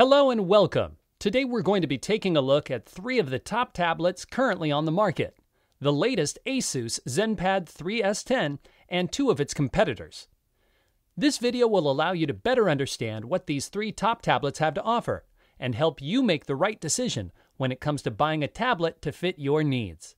Hello and welcome. Today we're going to be taking a look at three of the top tablets currently on the market, the latest ASUS ZenPad 3S10 and two of its competitors. This video will allow you to better understand what these three top tablets have to offer and help you make the right decision when it comes to buying a tablet to fit your needs.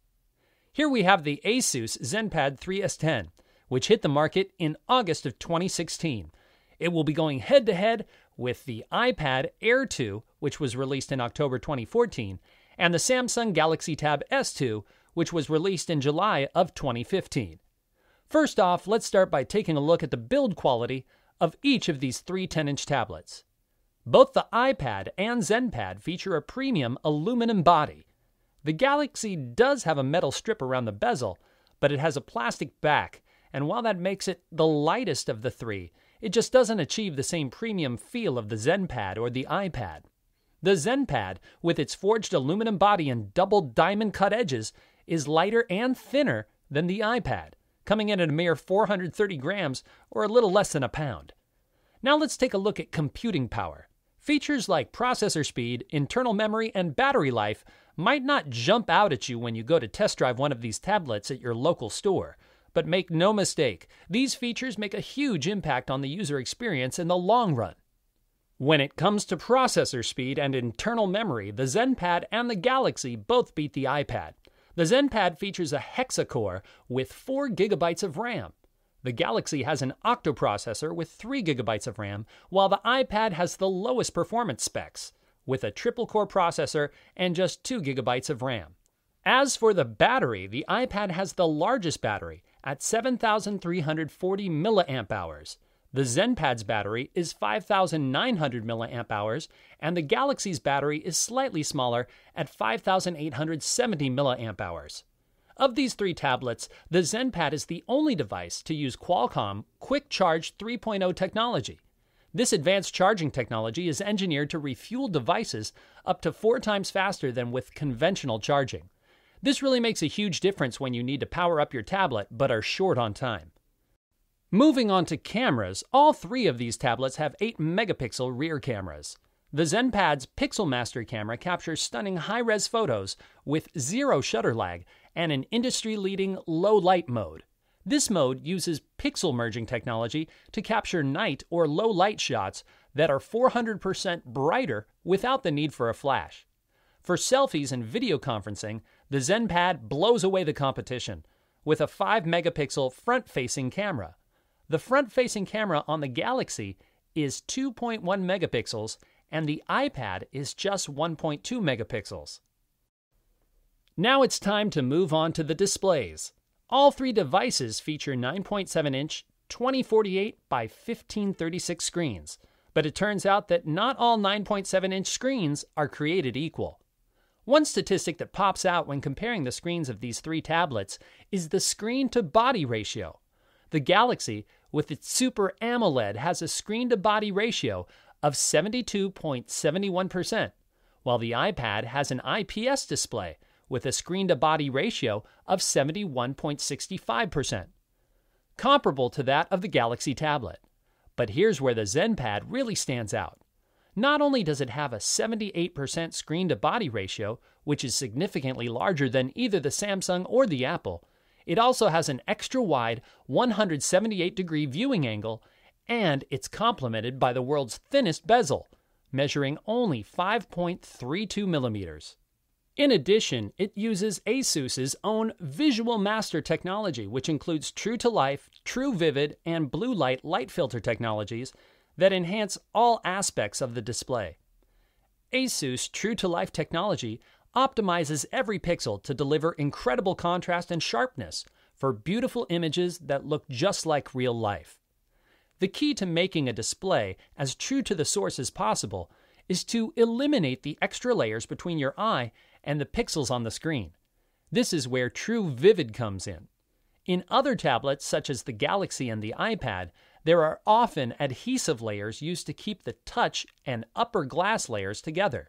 Here we have the ASUS ZenPad 3S10, which hit the market in August of 2016. It will be going head to head with the iPad Air 2, which was released in October 2014, and the Samsung Galaxy Tab S2, which was released in July of 2015. First off, let's start by taking a look at the build quality of each of these three 10 inch tablets. Both the iPad and ZenPad feature a premium aluminum body. The Galaxy does have a metal strip around the bezel, but it has a plastic back, and while that makes it the lightest of the three, it just doesn't achieve the same premium feel of the ZenPad or the iPad. The ZenPad, with its forged aluminum body and double diamond cut edges, is lighter and thinner than the iPad, coming in at a mere 430 grams or a little less than a pound. Now let's take a look at computing power. Features like processor speed, internal memory, and battery life might not jump out at you when you go to test drive one of these tablets at your local store but make no mistake, these features make a huge impact on the user experience in the long run. When it comes to processor speed and internal memory, the ZenPad and the Galaxy both beat the iPad. The ZenPad features a hexa-core with 4 gigabytes of RAM. The Galaxy has an octoprocessor with 3 gigabytes of RAM, while the iPad has the lowest performance specs with a triple-core processor and just 2 gigabytes of RAM. As for the battery, the iPad has the largest battery at 7,340 milliamp hours. The ZenPad's battery is 5,900 milliamp hours, and the Galaxy's battery is slightly smaller at 5,870 milliamp hours. Of these three tablets, the ZenPad is the only device to use Qualcomm Quick Charge 3.0 technology. This advanced charging technology is engineered to refuel devices up to four times faster than with conventional charging. This really makes a huge difference when you need to power up your tablet but are short on time. Moving on to cameras, all three of these tablets have 8 megapixel rear cameras. The ZenPad's Pixelmaster camera captures stunning high res photos with zero shutter lag and an industry leading low light mode. This mode uses pixel merging technology to capture night or low light shots that are 400% brighter without the need for a flash. For selfies and video conferencing, the ZenPad blows away the competition with a 5 megapixel front facing camera. The front facing camera on the Galaxy is 2.1 megapixels, and the iPad is just 1.2 megapixels. Now it's time to move on to the displays. All three devices feature 9.7 inch 2048 by 1536 screens, but it turns out that not all 9.7 inch screens are created equal. One statistic that pops out when comparing the screens of these three tablets is the screen to body ratio. The Galaxy, with its Super AMOLED, has a screen to body ratio of 72.71%, while the iPad has an IPS display with a screen to body ratio of 71.65%, comparable to that of the Galaxy tablet. But here's where the ZenPad really stands out. Not only does it have a 78% screen to body ratio, which is significantly larger than either the Samsung or the Apple, it also has an extra wide 178 degree viewing angle, and it's complemented by the world's thinnest bezel, measuring only 5.32 millimeters. In addition, it uses Asus's own Visual Master technology, which includes True to Life, True Vivid, and Blue Light light filter technologies that enhance all aspects of the display. Asus True to Life technology optimizes every pixel to deliver incredible contrast and sharpness for beautiful images that look just like real life. The key to making a display as true to the source as possible is to eliminate the extra layers between your eye and the pixels on the screen. This is where True Vivid comes in. In other tablets, such as the Galaxy and the iPad, there are often adhesive layers used to keep the touch and upper glass layers together.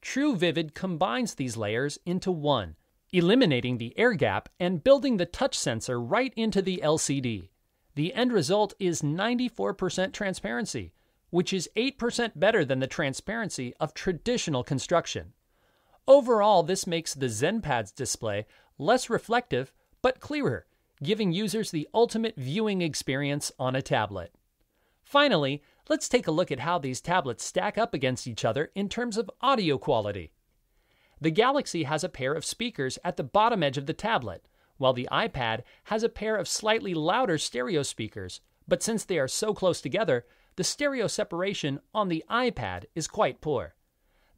True Vivid combines these layers into one, eliminating the air gap and building the touch sensor right into the LCD. The end result is 94% transparency, which is 8% better than the transparency of traditional construction. Overall, this makes the ZenPad's display less reflective but clearer, giving users the ultimate viewing experience on a tablet. Finally, let's take a look at how these tablets stack up against each other in terms of audio quality. The Galaxy has a pair of speakers at the bottom edge of the tablet, while the iPad has a pair of slightly louder stereo speakers, but since they are so close together, the stereo separation on the iPad is quite poor.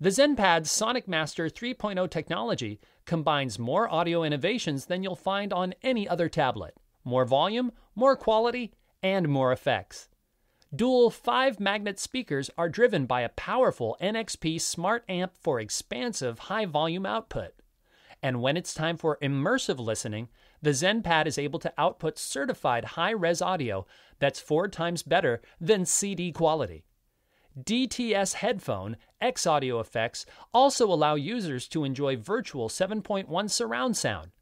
The ZenPad's Sonic Master 3.0 technology combines more audio innovations than you'll find on any other tablet more volume, more quality, and more effects. Dual 5 magnet speakers are driven by a powerful NXP smart amp for expansive high volume output. And when it's time for immersive listening, the ZenPad is able to output certified high res audio that's four times better than CD quality. DTS headphone, X Audio effects also allow users to enjoy virtual 7.1 surround sound.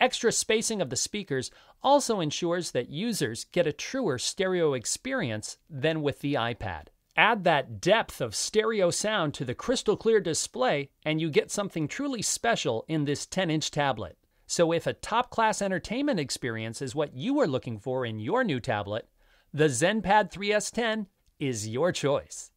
Extra spacing of the speakers also ensures that users get a truer stereo experience than with the iPad. Add that depth of stereo sound to the crystal clear display, and you get something truly special in this 10 inch tablet. So, if a top class entertainment experience is what you are looking for in your new tablet, the ZenPad 3S10 is your choice.